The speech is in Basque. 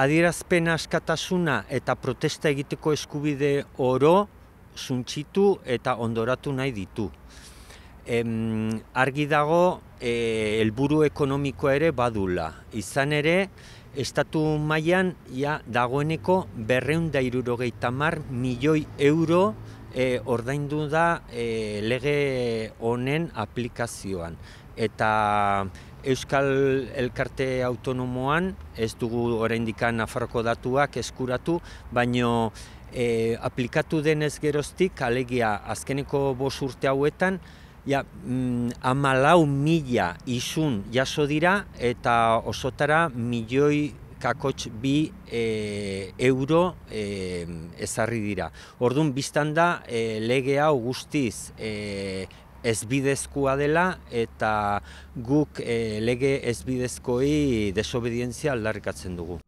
adierazpen askatasuna eta protesta egiteko eskubide oro suntxitu eta ondoratu nahi ditu em, argi dago e, elburu ekonomikoa ere badula. Izan ere, estatu mailan ja, dagoeneko berrehun da irurogei milioi euro e, ordaindu da e, lege honen aplikazioan. Eta Euskal Elkarte Autonomoan, ez dugu orain dikan datuak eskuratu, baino e, aplikatu denez geroztik, alegia azkeneko bos urte hauetan, Ja, mm, amalau mila izun jaso dira eta osotara milioi kakotx bi e, euro e, ezarri dira. Orduan, biztan da e, lege hau guztiz e, ezbidezkoa dela eta guk e, lege ezbidezkoi desobedientzia aldarrikatzen dugu.